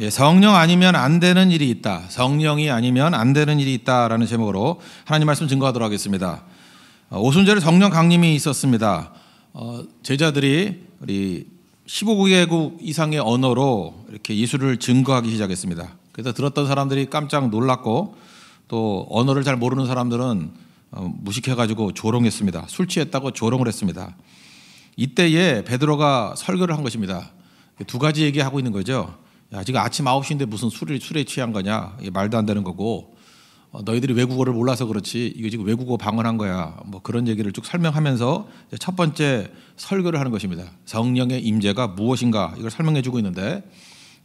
예, 성령 아니면 안 되는 일이 있다. 성령이 아니면 안 되는 일이 있다라는 제목으로 하나님 말씀 증거하도록 하겠습니다. 어, 오순절에 성령 강림이 있었습니다. 어, 제자들이 우리 15개국 이상의 언어로 이렇게 예수를 증거하기 시작했습니다. 그래서 들었던 사람들이 깜짝 놀랐고 또 언어를 잘 모르는 사람들은 어, 무식해가지고 조롱했습니다. 술 취했다고 조롱을 했습니다. 이때에 베드로가 설교를 한 것입니다. 두 가지 얘기하고 있는 거죠. 야, 지금 아침 9시인데 무슨 술을 술에 취한 거냐? 말도 안 되는 거고. 어, 너희들이 외국어를 몰라서 그렇지 이거 지금 외국어 방언한 거야 뭐 그런 얘기를 쭉 설명하면서 첫 번째 설교를 하는 것입니다 성령의 임재가 무엇인가 이걸 설명해 주고 있는데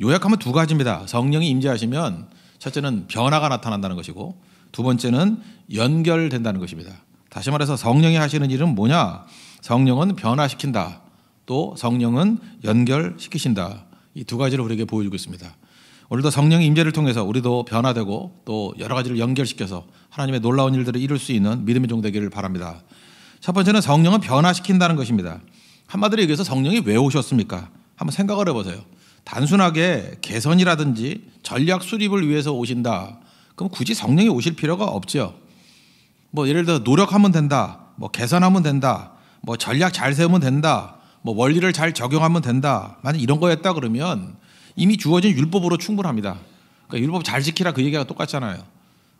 요약하면 두 가지입니다 성령이 임재하시면 첫째는 변화가 나타난다는 것이고 두 번째는 연결된다는 것입니다 다시 말해서 성령이 하시는 일은 뭐냐 성령은 변화시킨다 또 성령은 연결시키신다 이두 가지를 우리에게 보여주고 있습니다. 오늘도 성령의 임재를 통해서 우리도 변화되고 또 여러 가지를 연결시켜서 하나님의 놀라운 일들을 이룰 수 있는 믿음의 종 되기를 바랍니다. 첫 번째는 성령은 변화시킨다는 것입니다. 한마디로 얘기해서 성령이 왜 오셨습니까? 한번 생각을 해보세요. 단순하게 개선이라든지 전략 수립을 위해서 오신다. 그럼 굳이 성령이 오실 필요가 없죠. 뭐 예를 들어 노력하면 된다. 뭐 개선하면 된다. 뭐 전략 잘 세우면 된다. 뭐 원리를 잘 적용하면 된다. 만약 이런 거였다 그러면 이미 주어진 율법으로 충분합니다. 그러니까 율법 잘 지키라 그 얘기가 똑같잖아요.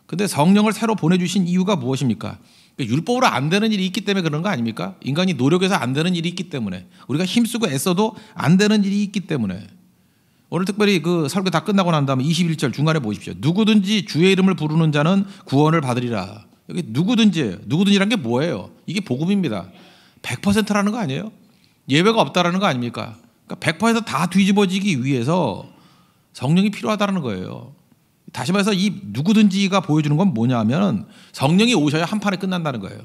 근데 성령을 새로 보내주신 이유가 무엇입니까? 그러니까 율법으로 안 되는 일이 있기 때문에 그런 거 아닙니까? 인간이 노력해서 안 되는 일이 있기 때문에 우리가 힘쓰고 애써도 안 되는 일이 있기 때문에 오늘 특별히 그 설교 다 끝나고 난 다음에 21절 중간에 보십시오. 누구든지 주의 이름을 부르는 자는 구원을 받으리라. 여기 누구든지 누구든지란 게 뭐예요? 이게 복음입니다. 100%라는 거 아니에요? 예배가 없다라는 거 아닙니까? 그러니까 100%에서 다 뒤집어지기 위해서 성령이 필요하다는 거예요. 다시 말해서 이 누구든지가 보여주는 건 뭐냐면 성령이 오셔야 한 판에 끝난다는 거예요.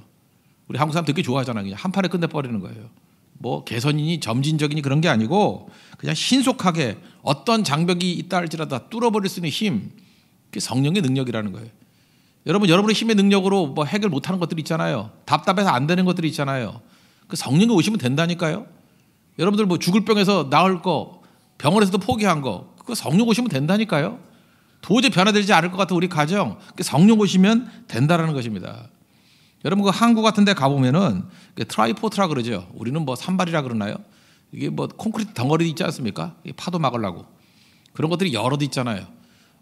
우리 한국 사람 되게 좋아하잖아요. 그냥 한 판에 끝내버리는 거예요. 뭐 개선이니 점진적이니 그런 게 아니고 그냥 신속하게 어떤 장벽이 있다 할지라도 뚫어버릴 수 있는 힘, 그게 성령의 능력이라는 거예요. 여러분 여러분의 힘의 능력으로 뭐 해결 못하는 것들 있잖아요. 답답해서 안 되는 것들 있잖아요. 그 성령이 오시면 된다니까요. 여러분들 뭐 죽을 병에서 나을 거, 병원에서도 포기한 거, 그거 성령 오시면 된다니까요. 도저히 변화되지 않을 것 같은 우리 가정, 그 성령 오시면 된다라는 것입니다. 여러분 그 항구 같은 데 가보면은 그 트라이포트라 그러죠. 우리는 뭐 산발이라 그러나요? 이게 뭐 콘크리트 덩어리 있지 않습니까? 파도 막으려고. 그런 것들이 여러 대 있잖아요.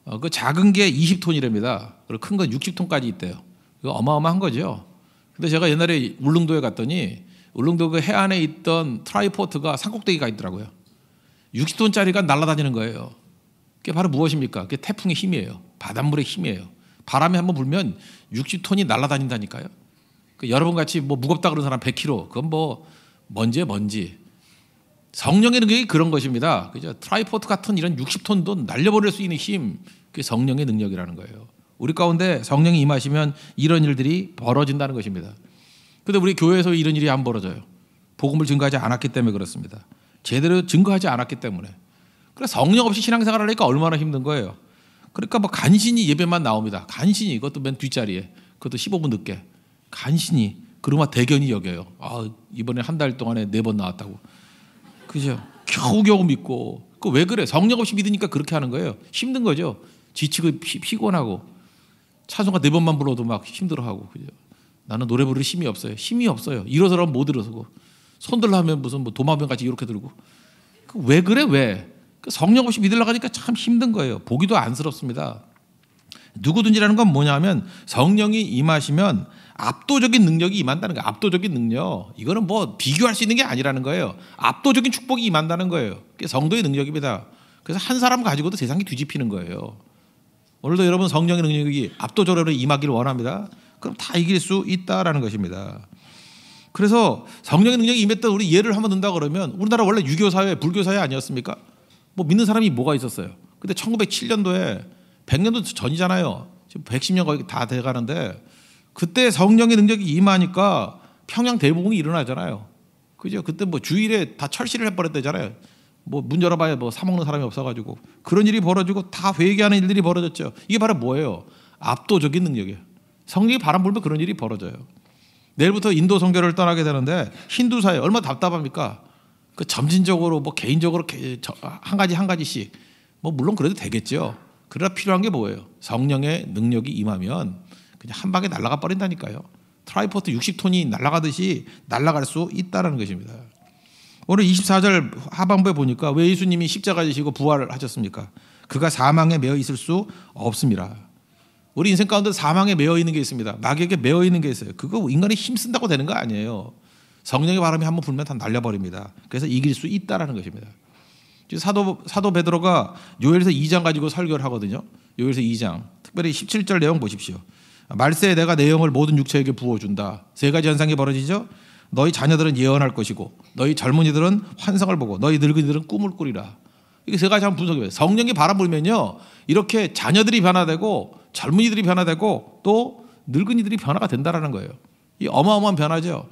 어, 그 작은 게 20톤이랍니다. 그리고 큰건 60톤까지 있대요. 이거 어마어마한 거죠. 근데 제가 옛날에 울릉도에 갔더니 울릉도그 해안에 있던 트라이포트가 산꼭대기가 있더라고요. 60톤짜리가 날아다니는 거예요. 그게 바로 무엇입니까? 그게 태풍의 힘이에요. 바닷물의 힘이에요. 바람이 한번 불면 60톤이 날아다닌다니까요. 그 여러분 같이 뭐 무겁다 그런 사람 100kg 그건 뭐 먼지에 먼지. 성령의 능력이 그런 것입니다. 그죠? 트라이포트 같은 이런 60톤도 날려버릴 수 있는 힘, 그게 성령의 능력이라는 거예요. 우리 가운데 성령이 임하시면 이런 일들이 벌어진다는 것입니다. 그런데 우리 교회에서 이런 일이 안 벌어져요. 복음을 증거하지 않았기 때문에 그렇습니다. 제대로 증거하지 않았기 때문에. 그래 성령 없이 신앙생활 을 하니까 얼마나 힘든 거예요. 그러니까 뭐 간신히 예배만 나옵니다. 간신히 이것도 맨 뒷자리에 그것도 15분 늦게 간신히 그러마 대견이 여겨요. 아 이번에 한 달 동안에 네 번 나왔다고. 그죠? 겨우겨우 믿고 그 왜 그래? 성령 없이 믿으니까 그렇게 하는 거예요. 힘든 거죠. 지치고 피, 피곤하고 찬송가 네 번만 불러도 막 힘들어하고 그죠? 나는 노래 부를 힘이 없어요. 힘이 없어요. 일어서라면 못 일어서고 손들라 하면 무슨 뭐 도마뱀 같이 이렇게 들고 그 왜 그래 왜? 그 성령 없이 믿으려고 하니까 참 힘든 거예요. 보기도 안쓰럽습니다. 누구든지라는 건 뭐냐면 성령이 임하시면 압도적인 능력이 임한다는 거예요. 압도적인 능력. 이거는 뭐 비교할 수 있는 게 아니라는 거예요. 압도적인 축복이 임한다는 거예요. 그게 성도의 능력입니다. 그래서 한 사람 가지고도 세상이 뒤집히는 거예요. 오늘도 여러분 성령의 능력이 압도적으로 임하기를 원합니다. 그럼 다 이길 수 있다라는 것입니다. 그래서 성령의 능력이 임했던 우리 예를 한번 든다 그러면 우리나라 원래 유교 사회, 불교 사회 아니었습니까? 뭐 믿는 사람이 뭐가 있었어요. 근데 1907년도에 100년도 전이잖아요. 지금 110년 거의 다돼 가는데 그때 성령의 능력이 임하니까 평양 대부흥이 일어나잖아요. 그죠? 그때 뭐 주일에 다 철시를 해 버렸대잖아요. 뭐 문 열어봐야 뭐 사먹는 사람이 없어가지고 그런 일이 벌어지고 다 회개하는 일들이 벌어졌죠. 이게 바로 뭐예요? 압도적인 능력이에요. 성경이 바람 불면 그런 일이 벌어져요. 내일부터 인도 선교를 떠나게 되는데 힌두 사회 얼마 답답합니까? 그 점진적으로 뭐 개인적으로 한 가지 한 가지씩 뭐 물론 그래도 되겠죠. 그러나 필요한 게 뭐예요? 성령의 능력이 임하면 그냥 한 방에 날아가 버린다니까요. 트라이포트 60톤이 날아가듯이 날아갈 수 있다라는 것입니다. 오늘 24절 하반부에 보니까 왜 예수님이 십자가 지시고 부활을 하셨습니까? 그가 사망에 매여 있을 수 없습니다. 우리 인생 가운데 사망에 매여 있는 게 있습니다. 마귀에게 매여 있는 게 있어요. 그거 인간이 힘쓴다고 되는 거 아니에요. 성령의 바람이 한번 불면 다 날려버립니다. 그래서 이길 수 있다라는 것입니다. 사도 사도 베드로가 요엘서 2장 가지고 설교를 하거든요. 요엘서 2장 특별히 17절 내용 보십시오. 말세에 내가 내 영을 모든 육체에게 부어준다. 세 가지 현상이 벌어지죠. 너희 자녀들은 예언할 것이고 너희 젊은이들은 환상을 보고 너희 늙은이들은 꿈을 꾸리라. 이게 세 가지 한 분석이에요. 성령이 바람 불면요 이렇게 자녀들이 변화되고 젊은이들이 변화되고 또 늙은이들이 변화가 된다라는 거예요. 이 어마어마한 변화죠.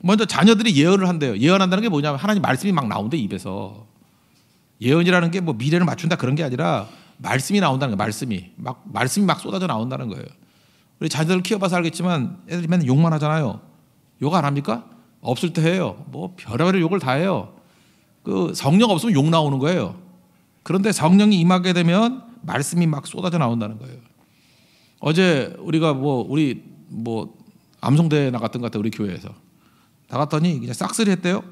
먼저 자녀들이 예언을 한대요. 예언한다는 게 뭐냐면 하나님 말씀이 막 나온대 입에서. 예언이라는 게 뭐 미래를 맞춘다 그런 게 아니라 말씀이 나온다는 거예요. 말씀이 막 말씀이 막 쏟아져 나온다는 거예요. 우리 자녀들 키워봐서 알겠지만 애들이 맨날 욕만 하잖아요. 욕 안 합니까? 없을 때 해요. 뭐 별의별 욕을 다 해요. 그 성령 없으면 욕 나오는 거예요. 그런데 성령이 임하게 되면 말씀이 막 쏟아져 나온다는 거예요. 어제 우리가 뭐 우리 뭐 암송대회 나갔던 것 같아 우리 교회에서 나갔더니 그냥 싹쓸이 했대요.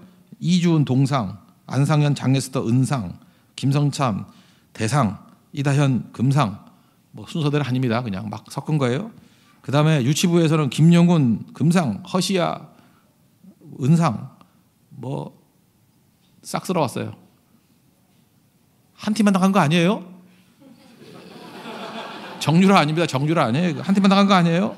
이주은 동상, 안상현 장예스터 은상, 김성참 대상, 이다현 금상 뭐 순서대로 아닙니다. 그냥 막 섞은 거예요. 그 다음에 유치부에서는 김영훈 금상, 허시야 은상 뭐싹 쓸어왔어요. 한 팀만 나간 거 아니에요? 정유라 아닙니다. 정유라 아니에요. 한 팀만 나간 거 아니에요?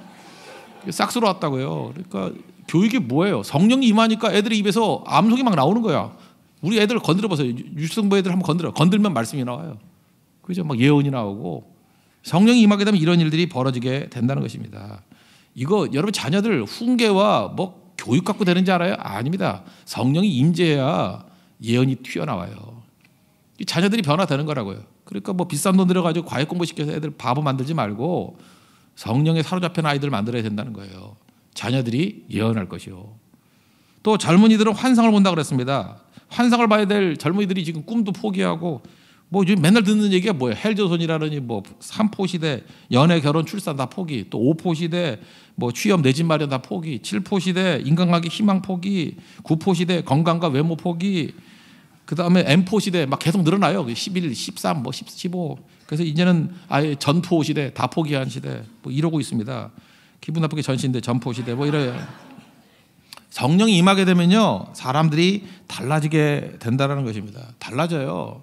싹쓸어 왔다고요. 그러니까 교육이 뭐예요? 성령이 임하니까 애들이 입에서 암송이 막 나오는 거야. 우리 애들 건드려 보세요. 유치성부 애들 한번 건드려. 건들면 말씀이 나와요. 그죠? 막 예언이 나오고 성령이 임하게 되면 이런 일들이 벌어지게 된다는 것입니다. 이거 여러분 자녀들 훈계와 뭐 교육 갖고 되는지 알아요? 아닙니다. 성령이 임재해야 예언이 튀어나와요. 자녀들이 변화되는 거라고요. 그러니까 뭐 비싼 돈 들여가지고 과외 공부시켜서 애들 바보 만들지 말고 성령에 사로잡힌 아이들을 만들어야 된다는 거예요. 자녀들이 예언할 것이요. 또 젊은이들은 환상을 본다 그랬습니다. 환상을 봐야 될 젊은이들이 지금 꿈도 포기하고 뭐 요즘 맨날 듣는 얘기가 뭐예요? 헬조선이라느니 뭐 삼포 시대 연애 결혼 출산 다 포기 또 오포 시대 뭐 취업 내 집 마련 다 포기 칠포 시대 인간관계 희망 포기 구포 시대 건강과 외모 포기 그 다음에 M4 시대 막 계속 늘어나요. 11, 그 13, 뭐 10, 15. 그래서 이제는 아예 전포 시대, 다 포기한 시대, 뭐 이러고 있습니다. 기분 나쁘게 전시인데 전포 시대, 뭐 이래요. 성령이 임하게 되면요, 사람들이 달라지게 된다는 것입니다. 달라져요.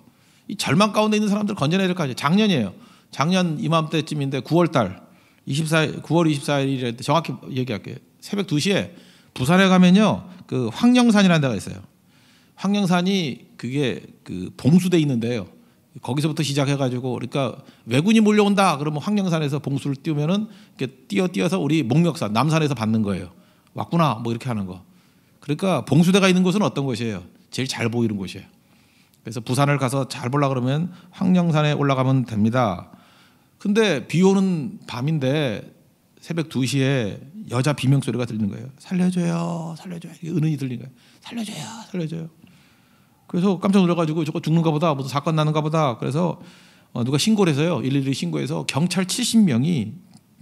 이 절망 가운데 있는 사람들 건져내야 될 거죠. 작년이에요. 작년 이맘때쯤인데 9월달 24일, 9월 24일에 이 정확히 얘기할게요. 새벽 2시에 부산에 가면요, 그 황령산이라는 데가 있어요. 황령산이 그게 그 봉수돼 있는데요. 거기서부터 시작해가지고 그러니까 왜군이 몰려온다 그러면 황령산에서 봉수를 띄우면은 이렇게 뛰어 뛰어서 우리 목멱산 남산에서 받는 거예요. 왔구나 뭐 이렇게 하는 거. 그러니까 봉수대가 있는 곳은 어떤 곳이에요? 제일 잘 보이는 곳이에요. 그래서 부산을 가서 잘 보려 그러면 황령산에 올라가면 됩니다. 근데 비 오는 밤인데 새벽 2시에 여자 비명 소리가 들리는 거예요. 살려줘요, 살려줘요. 은은히 들리는 거예요. 살려줘요, 살려줘요. 그래서 깜짝 놀라가지고 저거 죽는가 보다, 무슨 사건 나는가 보다. 그래서 어, 누가 신고를 해서요. 112 신고해서 경찰 70명이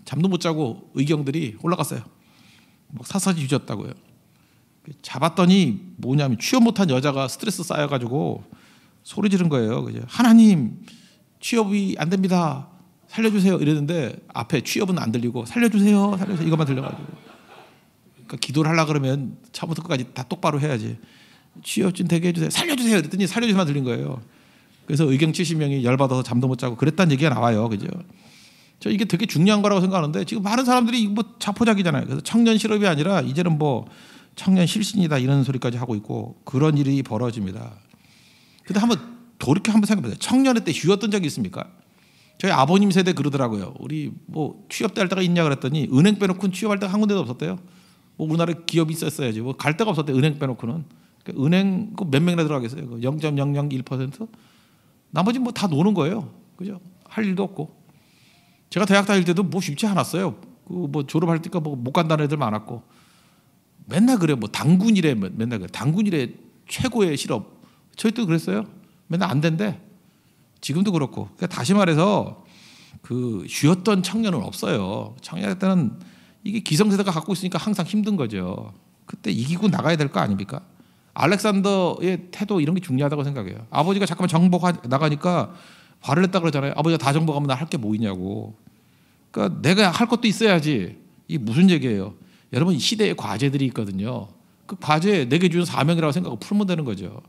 잠도 못 자고 의경들이 올라갔어요. 막 사사지 뒤졌다고요. 그 잡았더니 뭐냐면 취업 못한 여자가 스트레스 쌓여가지고 소리 지른 거예요. 그죠? 하나님 취업이 안 됩니다. 살려주세요. 이랬는데 앞에 취업은 안 들리고 살려주세요. 살려주세요. 이것만 들려가지고. 그러니까 기도를 하려 고 그러면 처음부터 끝까지 다 똑바로 해야지. 취업 좀 되게 해주세요. 살려주세요. 그랬더니 살려주세요만 들린 거예요. 그래서 의경 70명이 열받아서 잠도 못 자고 그랬다는 얘기가 나와요. 그죠? 저 이게 되게 중요한 거라고 생각하는데 지금 많은 사람들이 뭐 자포자기잖아요. 그래서 청년 실업이 아니라 이제는 뭐 청년 실신이다 이런 소리까지 하고 있고 그런 일이 벌어집니다. 근데 한번 돌이켜 한번 생각해보세요. 청년의 때휴었던 적이 있습니까? 저희 아버님 세대 그러더라고요. 우리 뭐 취업할 때 때가 있냐 그랬더니 은행 빼놓고는 취업할 때가 한 군데도 없었대요. 뭐 우리나라 기업이 있었어야지. 뭐 갈 데가 없었대. 은행 빼놓고는. 그러니까 은행 그 몇 명이나 들어가겠어요? 0.001% 그 나머지 뭐다 노는 거예요. 그죠? 할 일도 없고. 제가 대학 다닐 때도 뭐 쉽지 않았어요. 그 뭐 졸업할 때까 뭐못 간다는 애들 많았고. 맨날 그래. 뭐 당군이래 맨날 그래. 당군이래 최고의 실업. 저희 도 그랬어요. 맨날 안 된대. 지금도 그렇고. 그러니까 다시 말해서 그 쉬었던 청년은 없어요. 청년 때는 이게 기성세대가 갖고 있으니까 항상 힘든 거죠. 그때 이기고 나가야 될 거 아닙니까? 알렉산더의 태도 이런 게 중요하다고 생각해요. 아버지가 잠깐만 정복 나가니까 화를 냈다 그러잖아요. 아버지가 다 정복하면 나 할 게 뭐 있냐고. 그러니까 내가 할 것도 있어야지. 이게 무슨 얘기예요? 여러분 시대의 과제들이 있거든요. 그 과제 내게 주는 사명이라고 생각하고 풀면 되는 거죠.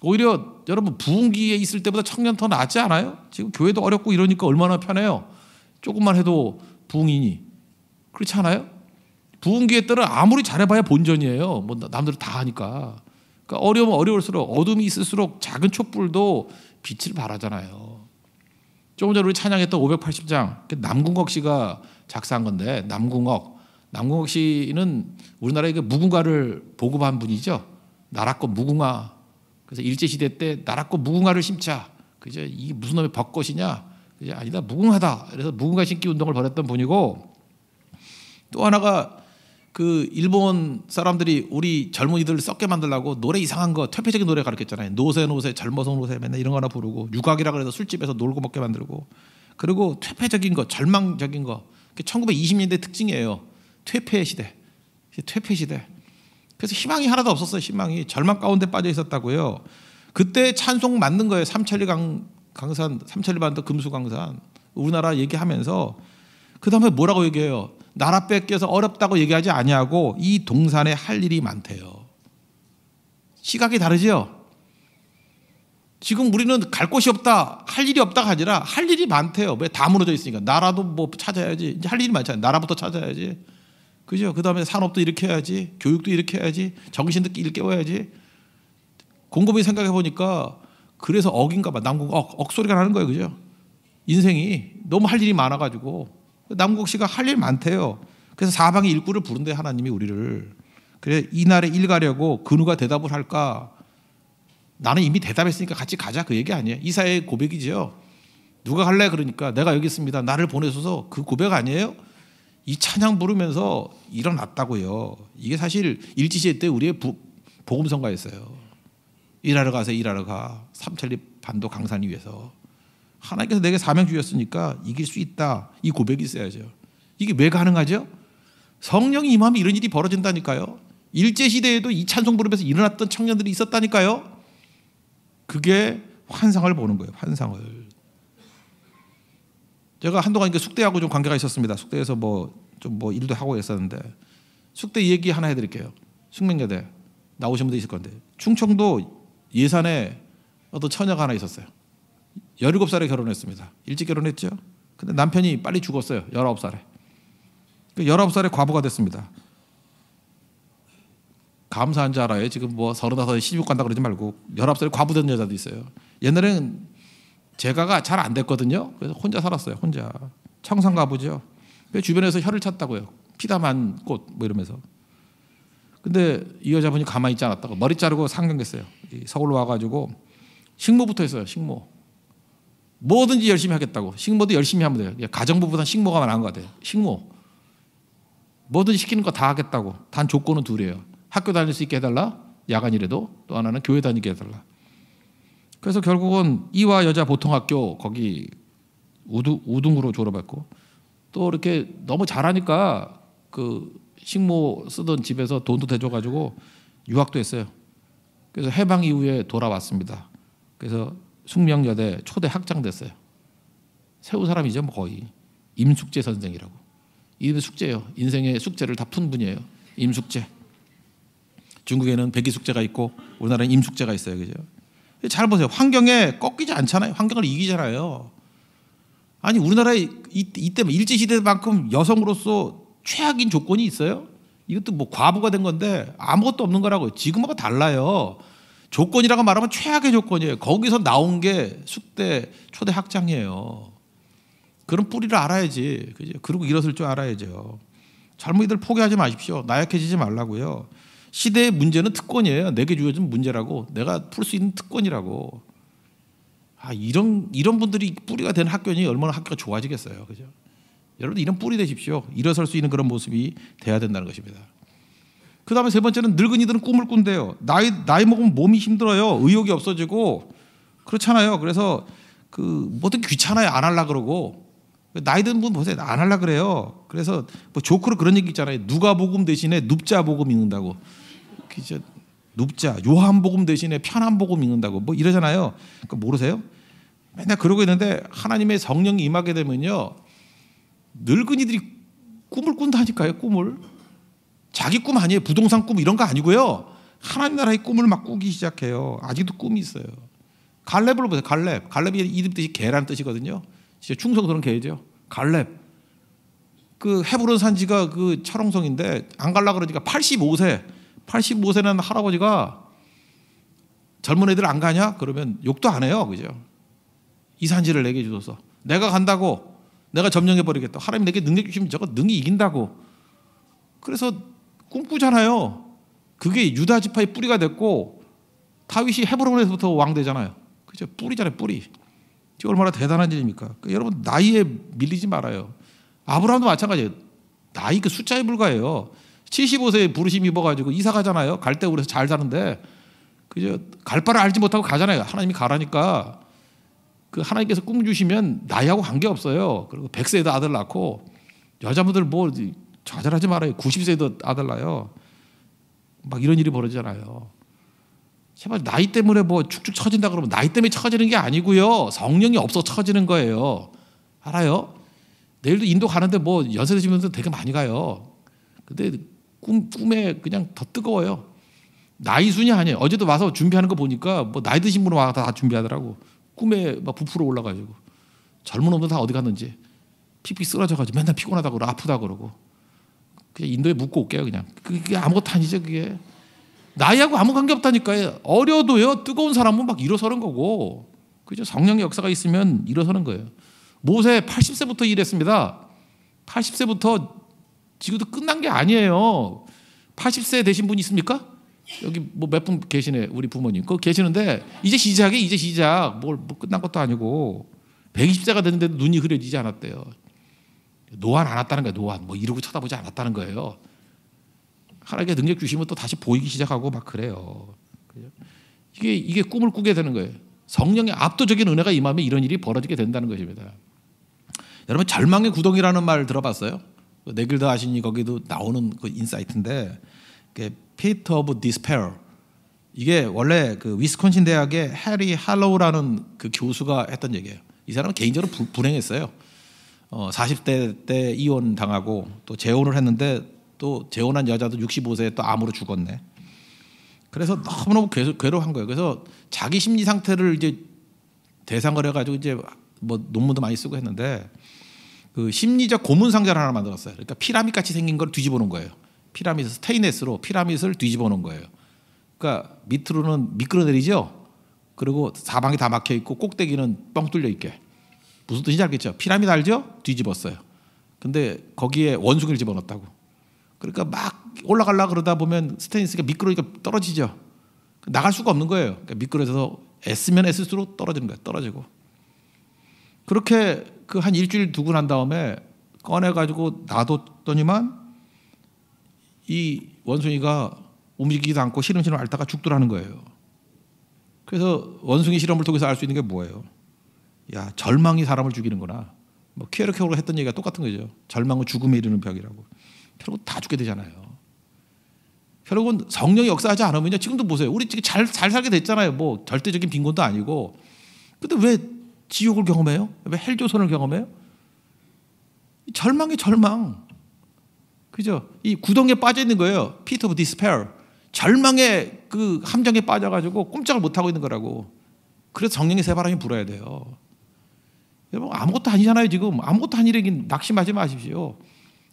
오히려 여러분 부흥기에 있을 때보다 청년 더 낫지 않아요? 지금 교회도 어렵고 이러니까 얼마나 편해요. 조금만 해도 부흥이니 그렇지 않아요? 부흥기에 따라 아무리 잘해봐야 본전이에요. 뭐남들다 하니까. 그러니까 어려우면 어려울수록 어둠이 있을수록 작은 촛불도 빛을 발하잖아요. 조금 전에 우리 찬양했던 580장 남궁걱 씨가 작사한 건데 남궁걱 남궁걱 씨는 우리나라에 그 무궁화를 보급한 분이죠. 나라꽃 무궁화. 그래서 일제 시대 때 나라꽃 무궁화를 심자. 그죠? 이게 무슨 놈의 벚꽃이냐? 그죠? 아니다 무궁화다. 그래서 무궁화 심기 운동을 벌였던 분이고 또 하나가 그 일본 사람들이 우리 젊은이들 썩게 만들라고 노래 이상한 거 퇴폐적인 노래 가르쳤잖아요. 노세 노세 젊어서 노세 맨날 이런 거 하나 부르고 유각이라 그래서 술집에서 놀고 먹게 만들고 그리고 퇴폐적인 거 절망적인 거 1920년대 특징이에요. 퇴폐 시대. 퇴폐 시대. 그래서 희망이 하나도 없었어요. 희망이 절망 가운데 빠져 있었다고요. 그때 찬송 만든 거예요. 삼천리 강, 강산 삼천리 반도 금수 강산 우리나라 얘기하면서 그 다음에 뭐라고 얘기해요? 나라 뺏겨서 어렵다고 얘기하지 아니하고 이 동산에 할 일이 많대요. 시각이 다르지요? 지금 우리는 갈 곳이 없다, 할 일이 없다가 아니라 할 일이 많대요. 왜? 다 무너져 있으니까. 나라도 뭐 찾아야지. 이제 할 일이 많잖아요. 나라부터 찾아야지. 그죠? 그 다음에 산업도 이렇게 해야지 교육도 이렇게 해야지 정신도 일깨워야지. 곰곰이 생각해 보니까 그래서 억인가 봐. 난 억, 억 소리가 나는 거예요. 그죠? 인생이 너무 할 일이 많아가지고 남국 씨가 할 일 많대요. 그래서 사방에 일구를 부른대 하나님이 우리를. 그래 이날에 일 가려고 근우가 대답을 할까? 나는 이미 대답했으니까 같이 가자 그 얘기 아니에요. 이사의 고백이죠 누가 할래 그러니까 내가 여기 있습니다. 나를 보내소서 그 고백 아니에요? 이 찬양 부르면서 일어났다고요. 이게 사실 일지시대 때 우리의 부, 복음성가였어요. 일하러 가세요 일하러 가. 삼천리 반도 강산 위에서. 하나님께서 내게 사명 주셨으니까 이길 수 있다. 이 고백이 있어야죠. 이게 왜 가능하죠? 성령이 임하면 이런 일이 벌어진다니까요. 일제시대에도 이 찬송 부름에서 일어났던 청년들이 있었다니까요. 그게 환상을 보는 거예요. 환상을. 제가 한동안 이게 숙대하고 좀 관계가 있었습니다. 숙대에서 뭐 좀뭐 뭐 일도 하고 있었는데 숙대 얘기 하나 해드릴게요. 숙명여대 나오신 분도 있을 건데 충청도 예산에 어떤 처녀가 하나 있었어요. 17살에 결혼했습니다. 일찍 결혼했죠. 근데 남편이 빨리 죽었어요. 19살에. 19살에 그 과부가 됐습니다. 감사한 줄 알아요. 지금 뭐 서른다섯에 시집 간다 그러지 말고 열아홉 살에 과부된 여자도 있어요. 옛날에는 제가가 잘 안 됐거든요. 그래서 혼자 살았어요. 혼자. 청산 가부죠 그 주변에서 혀를 찼다고요. 피다만꽃 뭐 이러면서. 근데 이 여자분이 가만히 있지 않았다고 머리 자르고 상경했어요. 서울로 와가지고 식모부터 했어요. 식모. 뭐든지 열심히 하겠다고. 식모도 열심히 하면 돼요. 가정부보다 식모가 많은 것 같아요. 식모. 뭐든지 시키는 거 다 하겠다고. 단 조건은 둘이에요. 학교 다닐 수 있게 해달라. 야간이라도. 또 하나는 교회 다니게 해달라. 그래서 결국은 이화 여자 보통학교 거기 우두, 우등으로 졸업했고 또 이렇게 너무 잘하니까 그 식모 쓰던 집에서 돈도 대줘가지고 유학도 했어요. 그래서 해방 이후에 돌아왔습니다. 그래서 숙명여대 초대 학장됐어요. 세우 사람이죠, 뭐 거의. 임숙재 선생이라고. 이게 숙제요 인생의 숙제를 다 푼 분이에요. 임숙재. 중국에는 백이숙제가 있고 우리나라는 임숙제가 있어요. 그죠? 잘 보세요. 환경에 꺾이지 않잖아요. 환경을 이기잖아요. 아니 우리나라에 이때 일제 시대만큼 여성으로서 최악인 조건이 있어요? 이것도 뭐 과부가 된 건데 아무것도 없는 거라고 지금하 달라요. 조건이라고 말하면 최악의 조건이에요. 거기서 나온 게 숙대 초대 학장이에요. 그런 뿌리를 알아야지. 그죠? 그리고 일어설 줄 알아야죠. 젊은이들 포기하지 마십시오. 나약해지지 말라고요. 시대의 문제는 특권이에요. 내게 주어진 문제라고. 내가 풀 수 있는 특권이라고. 아, 이런 이런 분들이 뿌리가 된 학교니 얼마나 학교가 좋아지겠어요. 그죠? 여러분 이런 뿌리 되십시오. 일어설 수 있는 그런 모습이 돼야 된다는 것입니다. 그 다음에 세 번째는 늙은이들은 꿈을 꾼대요. 나이, 나이 먹으면 몸이 힘들어요. 의욕이 없어지고. 그렇잖아요. 그래서 그 뭐든 귀찮아요. 안 할라 그러고. 나이 든분 보세요. 안 할라 그래요. 그래서 뭐 조크로 그런 얘기 있잖아요. 누가 복음 대신에 눕자 복음 읽는다고. 진짜 눕자 요한 복음 대신에 편한 복음 읽는다고 뭐 이러잖아요. 그 모르세요? 맨날 그러고 있는데 하나님의 성령이 임하게 되면요. 늙은이들이 꿈을 꾼다니까요. 꿈을. 자기 꿈 아니에요. 부동산 꿈 이런 거 아니고요. 하나님 나라의 꿈을 막 꾸기 시작해요. 아직도 꿈이 있어요. 갈렙으로 보세요. 갈렙. 갈렙이 이름 뜻이 개라는 뜻이거든요. 진짜 충성스러운 개죠. 갈렙. 그 헤브론 산지가 그 철옹성인데 안 갈라 그러니까 85세. 85세는 할아버지가 젊은 애들 안 가냐? 그러면 욕도 안 해요. 그죠? 이 산지를 내게 주소서. 내가 간다고. 내가 점령해 버리겠다. 하나님 내게 능력 주시면 저거 능이 이긴다고. 그래서 꿈꾸잖아요. 그게 유다 지파의 뿌리가 됐고 다윗이 헤브론에서부터 왕 되잖아요. 그죠? 뿌리잖아요, 뿌리. 이게 얼마나 대단한 일입니까? 그러니까 여러분 나이에 밀리지 말아요. 아브라함도 마찬가지예요. 나이 그 숫자에 불과해요. 75세에 부르심 입어가지고 이사 가잖아요. 갈대우에서 잘 사는데 그죠? 갈 바를 알지 못하고 가잖아요. 하나님이 가라니까 그 하나님께서 꿈 주시면 나이하고 관계 없어요. 그리고 백세에도 아들 낳고 여자분들 뭐 좌절하지 말아요. 90세도 아들 나요. 막 이런 일이 벌어지잖아요. 제발 나이 때문에 뭐 축축 처진다 그러면 나이 때문에 처지는 게 아니고요. 성령이 없어 처지는 거예요. 알아요? 내일도 인도 가는데 뭐연세드시면서 되게 많이 가요. 근데 꿈, 꿈에 그냥 더 뜨거워요. 나이 순이 아니에요. 어제도 와서 준비하는 거 보니까 뭐 나이 드신 분은 와서 다 준비하더라고. 꿈에 막 부풀어 올라가지고 젊은 놈들 다 어디 갔는지 픽픽 쓰러져가지고 맨날 피곤하다고 그러고 아프다 그러고 그냥 인도에 묻고 올게요, 그냥. 그게 아무것도 아니죠, 그게. 나이하고 아무 관계 없다니까요. 어려도요, 뜨거운 사람은 막 일어서는 거고, 그죠? 성령의 역사가 있으면 일어서는 거예요. 모세 80세부터 일했습니다. 80세부터 지금도 끝난 게 아니에요. 80세 되신 분 있습니까? 여기 뭐 몇 분 계시네, 우리 부모님. 그 계시는데, 이제 시작이 이제 시작. 뭘, 뭐 끝난 것도 아니고, 120세가 됐는데도 눈이 흐려지지 않았대요. 노안 안았다는 거예요. 노안 뭐 이러고 쳐다보지 않았다는 거예요. 하나님께 능력 주시면 또 다시 보이기 시작하고 막 그래요. 이게 이게 꿈을 꾸게 되는 거예요. 성령의 압도적인 은혜가 임하면 이런 일이 벌어지게 된다는 것입니다. 여러분 절망의 구덩이라는 말 들어봤어요? 네길드 아신이 거기도 나오는 그 인사이트인데 그 피터 오브 디스 s p 이게 원래 그 위스콘신 대학의 해리 할로우라는 그 교수가 했던 얘기예요. 이 사람은 개인적으로 부, 불행했어요. 40대 어, 때 이혼 당하고 또 재혼을 했는데 또 재혼한 여자도 65세에 또 암으로 죽었네. 그래서 너무너무 괴로, 한 거예요. 그래서 자기 심리 상태를 이제 대상으로 해가지고 이제 뭐 논문도 많이 쓰고 했는데 그 심리적 고문 상자를 하나 만들었어요. 그러니까 피라밋 같이 생긴 걸 뒤집어 놓은 거예요. 피라밋을 스테인레스로 피라밋을 뒤집어 놓은 거예요. 그러니까 밑으로는 미끄러내리죠. 그리고 사방이 다 막혀 있고 꼭대기는 뻥 뚫려 있게. 무슨 뜻인지 알겠죠? 피라미드 알죠? 뒤집었어요. 근데 거기에 원숭이를 집어넣었다고. 그러니까 막 올라가려 그러다 보면 스테인스가 미끄러니까 떨어지죠. 나갈 수가 없는 거예요. 그러니까 미끄러져서 애쓰면 애쓸수록 떨어지는 거예요. 떨어지고. 그렇게 그 한 일주일 두고 난 다음에 꺼내가지고 놔뒀더니만 이 원숭이가 움직이지도 않고 시름시름 앓다가 죽더라는 거예요. 그래서 원숭이 실험을 통해서 알 수 있는 게 뭐예요? 야 절망이 사람을 죽이는구나. 뭐 키에르케고르 했던 얘기가 똑같은 거죠. 절망은 죽음에 이르는 벽이라고. 결국 다 죽게 되잖아요. 결국은 성령이 역사하지 않으면요. 지금도 보세요. 우리 지금 잘, 잘 살게 됐잖아요. 뭐 절대적인 빈곤도 아니고. 근데 왜 지옥을 경험해요? 왜 헬조선을 경험해요? 절망이 절망. 그죠? 이 구덩이에 빠져 있는 거예요. Pit of despair. 절망의 그 함정에 빠져가지고 꼼짝을 못하고 있는 거라고. 그래서 성령의 새 바람이 불어야 돼요. 여러분 아무것도 아니잖아요 지금 아무것도 아니라긴 낙심하지 마십시오.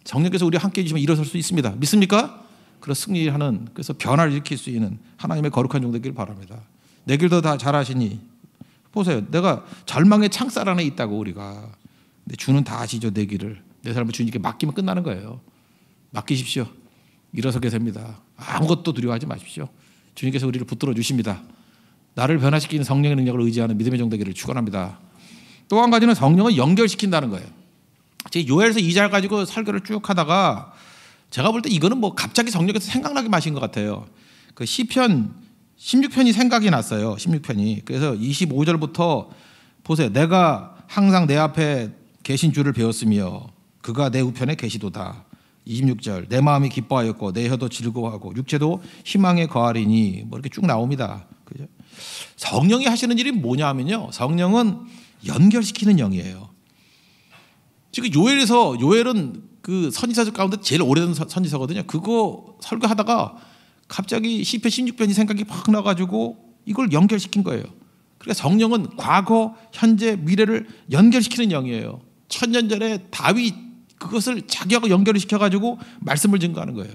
성령께서 우리 함께 해주시면 일어설 수 있습니다. 믿습니까? 그런 승리하는 그래서 변화를 일으킬 수 있는 하나님의 거룩한 종 되길 바랍니다. 내 길도 다 잘하시니 보세요. 내가 절망의 창살 안에 있다고 우리가 근데 주는 다 아시죠 내 길을 내 삶을 주님께 맡기면 끝나는 거예요. 맡기십시오. 일어서게 됩니다. 아무것도 두려워하지 마십시오. 주님께서 우리를 붙들어 주십니다. 나를 변화시키는 성령의 능력을 의지하는 믿음의 종 되기를 축원합니다. 또한 가지는 성령을 연결시킨다는 거예요. 제 요엘서 2절 가지고 설교를 쭉 하다가 제가 볼 때 이거는 뭐 갑자기 성령에서 생각나게 마신 것 같아요. 그 시편 16편이 생각이 났어요. 16편이. 그래서 25절부터 보세요. 내가 항상 내 앞에 계신 줄을 배웠으며 그가 내 우편에 계시도다. 26절 내 마음이 기뻐하였고 내 혀도 즐거워하고 육체도 희망의 거하리니 뭐 이렇게 쭉 나옵니다. 그죠? 성령이 하시는 일이 뭐냐면요. 성령은 연결시키는 영이에요. 지금 요엘에서 요엘은 그 선지사적 가운데 제일 오래된 선지사거든요. 그거 설교하다가 갑자기 시편 16편이 생각이 팍 나가지고 이걸 연결시킨 거예요. 그러니까 성령은 과거, 현재, 미래를 연결시키는 영이에요. 천년 전에 다윗 그것을 자기하고 연결을 시켜가지고 말씀을 증거하는 거예요.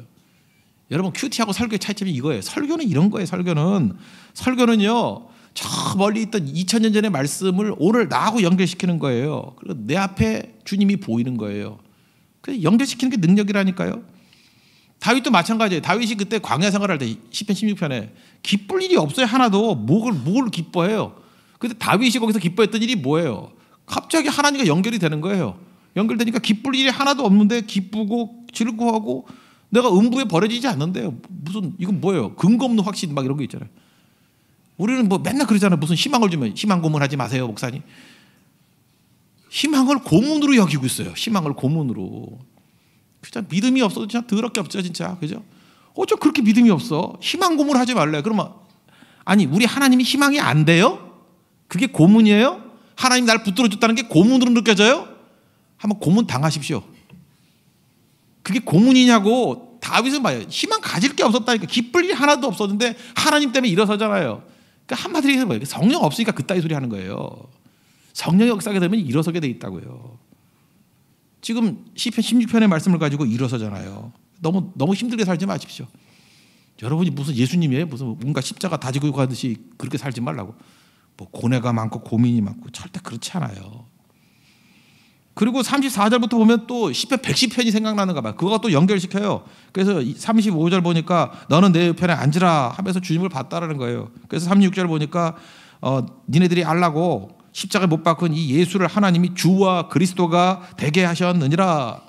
여러분 큐티하고 설교의 차이점이 이거예요. 설교는 이런 거예요. 설교는 설교는요 저 멀리 있던 2000년 전의 말씀을 오늘 나하고 연결시키는 거예요. 그리고 내 앞에 주님이 보이는 거예요. 그 연결시키는 게 능력이라니까요. 다윗도 마찬가지예요. 다윗이 그때 광야 생활할 때 10편 16편에 기쁠 일이 없어요. 하나도 뭘, 뭘 기뻐해요. 근데 다윗이 거기서 기뻐했던 일이 뭐예요? 갑자기 하나님과 연결이 되는 거예요. 연결되니까 기쁠 일이 하나도 없는데 기쁘고 즐거워하고 내가 음부에 버려지지 않는데요. 무슨 이건 뭐예요? 근거 없는 확신 막 이런 거 있잖아요. 우리는 뭐 맨날 그러잖아. 요 무슨 희망을 주면 희망 고문하지 마세요, 목사님. 희망을 고문으로 여기고 있어요. 희망을 고문으로. 진짜 믿음이 없어도 진짜 더럽게 없죠, 진짜. 그죠? 어쩜 그렇게 믿음이 없어? 희망 고문을 하지 말래. 그러면 아니, 우리 하나님이 희망이 안 돼요? 그게 고문이에요? 하나님 날 붙들어 줬다는 게 고문으로 느껴져요? 한번 고문 당하십시오. 그게 고문이냐고 다윗은 봐요. 희망 가질 게 없었다니까. 기쁠 일이 하나도 없었는데 하나님 때문에 일어서잖아요. 그러니까 한마디로 해서 뭐예요? 성령 없으니까 그따위 소리 하는 거예요. 성령이 역사가 되면 일어서게 돼 있다고요. 지금 1 0편 16편의 말씀을 가지고 일어서잖아요. 너무 너무 힘들게 살지 마십시오. 여러분이 무슨 예수님이에요? 무슨 뭔가 십자가 다지고 가듯이 그렇게 살지 말라고. 뭐 고뇌가 많고 고민이 많고 절대 그렇지 않아요. 그리고 34절부터 보면 또 10편, 110편이 생각나는가 봐요. 그거가 또 연결시켜요. 그래서 35절 보니까 너는 내 편에 앉으라 하면서 주님을 봤다라는 거예요. 그래서 36절 보니까 어, 니네들이 알라고 십자가 못 박은 이 예수를 하나님이 주와 그리스도가 되게 하셨느니라.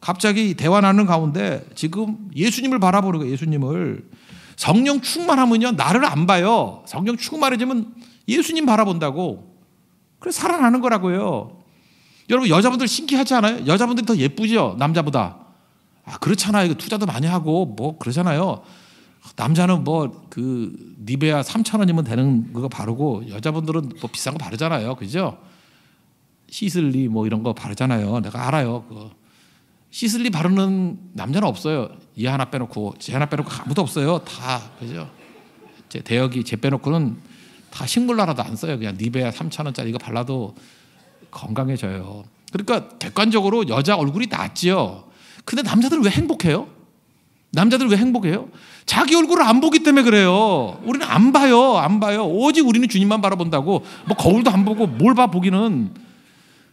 갑자기 대화 하는 가운데 지금 예수님을 바라보는 거예요. 예수님을. 성령 충만하면요. 나를 안 봐요. 성령 충만해지면 예수님 바라본다고. 그래서 살아나는 거라고요. 여러분 여자분들 신기하지 않아요? 여자분들이 더 예쁘죠 남자보다. 아 그렇잖아요. 이거 투자도 많이 하고 뭐 그러잖아요. 남자는 뭐 그 니베아 3천 원이면 되는 그거 바르고 여자분들은 뭐 비싼 거 바르잖아요. 그죠? 시슬리 뭐 이런 거 바르잖아요. 내가 알아요. 그 시슬리 바르는 남자는 없어요. 얘 하나 빼놓고 쟤 하나 빼놓고 아무도 없어요. 다 그죠? 제 대역이 제 빼놓고는 다 식물 나라도 안 써요. 그냥 니베아 3천 원짜리 이거 발라도 건강해져요. 그러니까 객관적으로 여자 얼굴이 낫지요. 근데 남자들은 왜 행복해요? 남자들 은왜 행복해요? 자기 얼굴을 안 보기 때문에 그래요. 우리는 안 봐요. 안 봐요. 오직 우리는 주님만 바라본다고. 뭐 거울도 안 보고 뭘 봐 보기는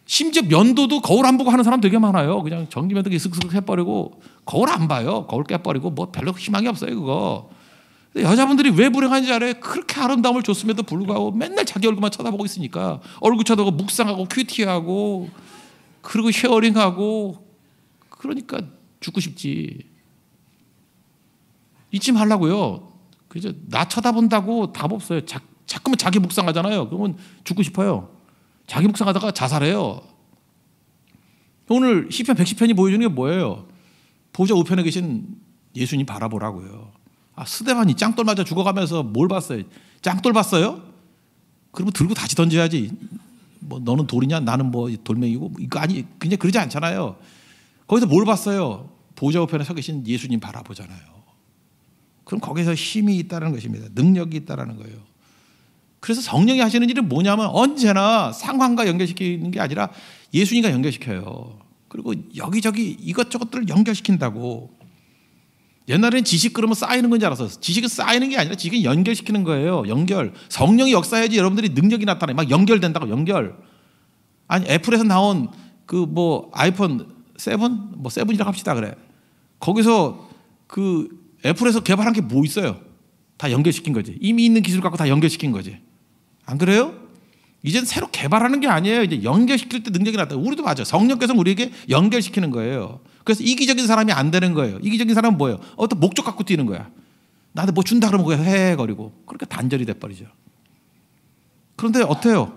심지어 면도도 거울 안 보고 하는 사람 되게 많아요. 그냥 전기면도기 슥슥 해버리고 거울 안 봐요. 거울 깨버리고 뭐 별로 희망이 없어요 그거. 여자분들이 왜 불행한지 알아요? 그렇게 아름다움을 줬음에도 불구하고 맨날 자기 얼굴만 쳐다보고 있으니까 얼굴 쳐다보고 묵상하고 큐티하고 그리고 쉐어링하고 그러니까 죽고 싶지. 잊지 말라고요. 그죠? 나 쳐다본다고 답 없어요. 자, 자꾸만 자기 묵상하잖아요. 그러면 죽고 싶어요. 자기 묵상하다가 자살해요. 오늘 1 0편 110편이 보여주는 게 뭐예요? 보좌 우편에 계신 예수님 바라보라고요. 아, 스데반이 짱돌 맞아 죽어가면서 뭘 봤어요? 짱돌 봤어요? 그러면 들고 다시 던져야지. 뭐 너는 돌이냐? 나는 뭐 돌멩이고 뭐 이거 아니 그냥 그러지 않잖아요. 거기서 뭘 봤어요? 보좌 우편에 서 계신 예수님 바라보잖아요. 그럼 거기서 힘이 있다는 것입니다. 능력이 있다는 거예요. 그래서 성령이 하시는 일은 뭐냐면 언제나 상황과 연결시키는 게 아니라 예수님과 연결시켜요. 그리고 여기저기 이것저것들을 연결시킨다고 옛날에는 지식 그러면 쌓이는 건지 알아서 지식은 쌓이는 게 아니라 지식은 연결시키는 거예요. 연결. 성령이 역사해야지 여러분들이 능력이 나타나요. 막 연결된다고 연결. 아니 애플에서 나온 그 뭐 아이폰 7? 뭐 7이라고 합시다 그래. 거기서 그 애플에서 개발한 게 뭐 있어요? 다 연결시킨 거지. 이미 있는 기술 갖고 다 연결시킨 거지. 안 그래요? 이젠 새로 개발하는 게 아니에요. 이제 연결시킬 때 능력이 나타나. 우리도 맞아. 성령께서 우리에게 연결시키는 거예요. 그래서 이기적인 사람이 안 되는 거예요. 이기적인 사람은 뭐예요? 어떤 목적 갖고 뛰는 거야. 나한테 뭐 준다 그러면 그냥 헤거리고 그렇게 단절이 돼버리죠. 그런데 어때요?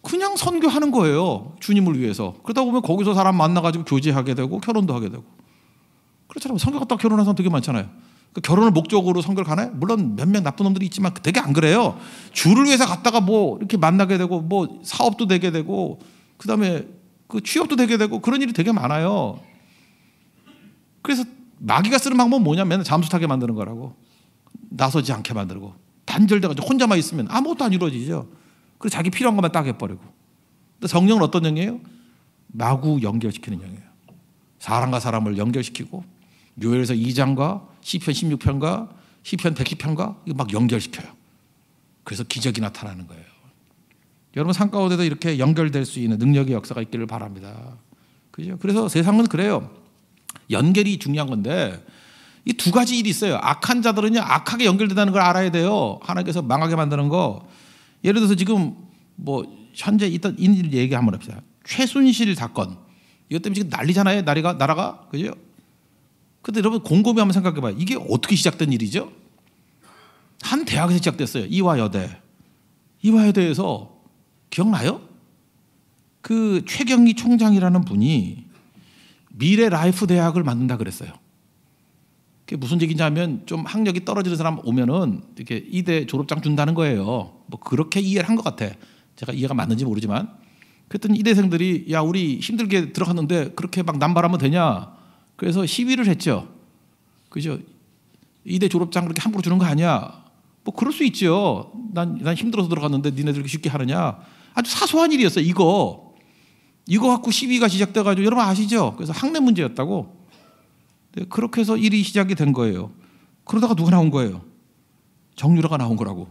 그냥 선교하는 거예요. 주님을 위해서. 그러다 보면 거기서 사람 만나가지고 교제하게 되고 결혼도 하게 되고. 그렇잖아요. 선교 갔다 결혼한 사람 되게 많잖아요. 그 결혼을 목적으로 선교를 가나요? 물론 몇몇 나쁜 놈들이 있지만 되게 안 그래요. 주를 위해서 갔다가 뭐 이렇게 만나게 되고 뭐 사업도 되게 되고 그다음에 그 취업도 되게 되고 그런 일이 되게 많아요. 그래서 마귀가 쓰는 방법은 뭐냐면 잠수타게 만드는 거라고. 나서지 않게 만들고. 단절돼가지고 혼자만 있으면 아무것도 안 이루어지죠. 그래서 자기 필요한 것만 딱 해버리고. 근데 성령은 어떤 영이에요? 마구 연결시키는 영이에요. 사람과 사람을 연결시키고 요엘에서 2장과 시편 16편과 시편 110편과 막 연결시켜요. 그래서 기적이 나타나는 거예요. 여러분 산 가운데도 이렇게 연결될 수 있는 능력의 역사가 있기를 바랍니다. 그죠? 그래서 세상은 그래요. 연결이 중요한 건데 이 두 가지 일이 있어요. 악한 자들은요 악하게 연결된다는 걸 알아야 돼요. 하나님께서 망하게 만드는 거. 예를 들어서 지금 뭐 현재 있던 인일 얘기 한번 합시다. 최순실 사건 이것 때문에 지금 난리잖아요. 나리가 나라가 그죠? 근데 여러분 곰곰이 한번 생각해 봐요. 이게 어떻게 시작된 일이죠? 한 대학에서 시작됐어요. 이화여대. 이화여대에서 기억나요? 그 최경희 총장이라는 분이 미래 라이프 대학을 만든다 그랬어요. 그게 무슨 얘기냐 하면 좀 학력이 떨어지는 사람 오면은 이렇게 이대 졸업장 준다는 거예요. 뭐 그렇게 이해를 한 것 같아. 제가 이해가 맞는지 모르지만. 그랬더니 이대생들이 야, 우리 힘들게 들어갔는데 그렇게 막 남발하면 되냐. 그래서 시위를 했죠. 그죠? 이대 졸업장 그렇게 함부로 주는 거 아니야. 뭐 그럴 수 있죠. 난, 난 힘들어서 들어갔는데 니네들 이렇게 쉽게 하느냐. 아주 사소한 일이었어요, 이거. 이거 갖고 시위가 시작돼가지고 여러분 아시죠? 그래서 학내 문제였다고. 네, 그렇게 해서 일이 시작이 된 거예요. 그러다가 누가 나온 거예요? 정유라가 나온 거라고.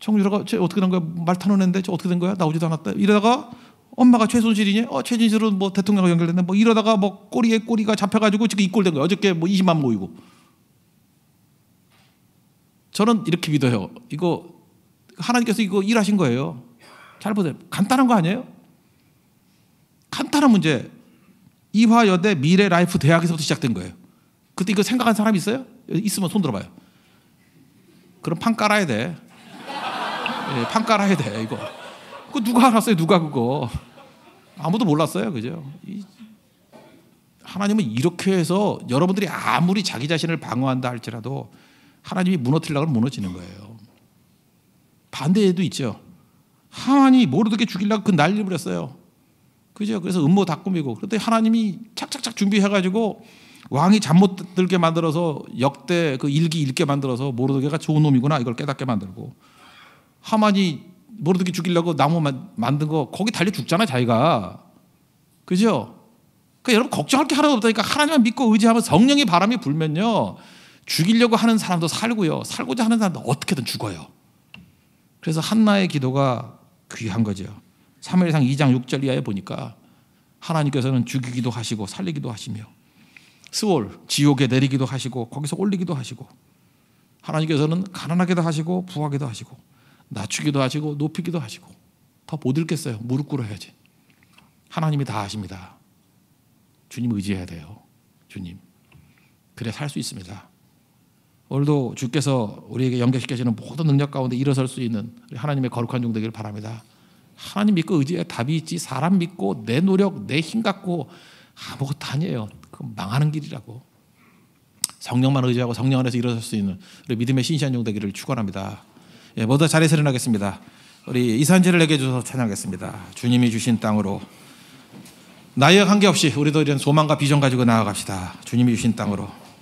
정유라가 쟤 어떻게 된 거야? 말 타노는데 쟤 어떻게 된 거야? 나오지도 않았다. 이러다가 엄마가 최순실이니? 어, 최순실은 뭐 대통령과 연결됐네. 뭐 이러다가 뭐 꼬리에 꼬리가 잡혀가지고 지금 이꼴 된 거야. 어저께 뭐 20만 모이고. 저는 이렇게 믿어요. 이거 하나님께서 이거 일하신 거예요. 잘 보세요. 간단한 거 아니에요? 간단한 문제. 이화여대 미래 라이프 대학에서부터 시작된 거예요. 그때 이거 생각한 사람 있어요? 있으면 손 들어봐요. 그럼 판 깔아야 돼. 예, 판 깔아야 돼, 이거. 그 누가 알았어요, 누가 그거. 아무도 몰랐어요, 그죠? 하나님은 이렇게 해서 여러분들이 아무리 자기 자신을 방어한다 할지라도 하나님이 무너뜨리려고 무너지는 거예요. 반대에도 있죠. 하나님 모르드게 죽이려고 그 난리 부렸어요. 그죠? 그래서 음모 다 꾸미고 그런데 하나님이 착착착 준비해가지고 왕이 잠 못 들게 만들어서 역대 그 일기 읽게 만들어서 모르드게가 좋은 놈이구나 이걸 깨닫게 만들고 하만이 모르드게 죽이려고 나무 만든 거 거기 달려 죽잖아 자기가 그죠? 그러니까 여러분 걱정할 게 하나도 없다니까 하나님만 믿고 의지하면 성령의 바람이 불면요 죽이려고 하는 사람도 살고요 살고자 하는 사람도 어떻게든 죽어요 그래서 한나의 기도가 귀한 거죠 사무엘상 2장 6절 이하에 보니까 하나님께서는 죽이기도 하시고 살리기도 하시며 스월 지옥에 내리기도 하시고 거기서 올리기도 하시고 하나님께서는 가난하게도 하시고 부하기도 하시고 낮추기도 하시고 높이기도 하시고 더 못 읽겠어요. 무릎 꿇어야지. 하나님이 다 아십니다. 주님 의지해야 돼요. 주님. 그래 살 수 있습니다. 오늘도 주께서 우리에게 연결시켜주는 모든 능력 가운데 일어설 수 있는 하나님의 거룩한 종 되기를 바랍니다. 하나님 믿고 의지해 답이 있지 사람 믿고 내 노력 내 힘 갖고 아무것도 아니에요. 그 망하는 길이라고. 성령만 의지하고 성령 안에서 일어설 수 있는 우리 믿음의 신시한 용 되기를 축원합니다. 예, 모두 자리 세련하겠습니다. 우리 이산지를 내게 주셔서 찬양하겠습니다. 주님이 주신 땅으로 나이와 관계없이 우리도 이런 소망과 비전 가지고 나아갑시다. 주님이 주신 땅으로.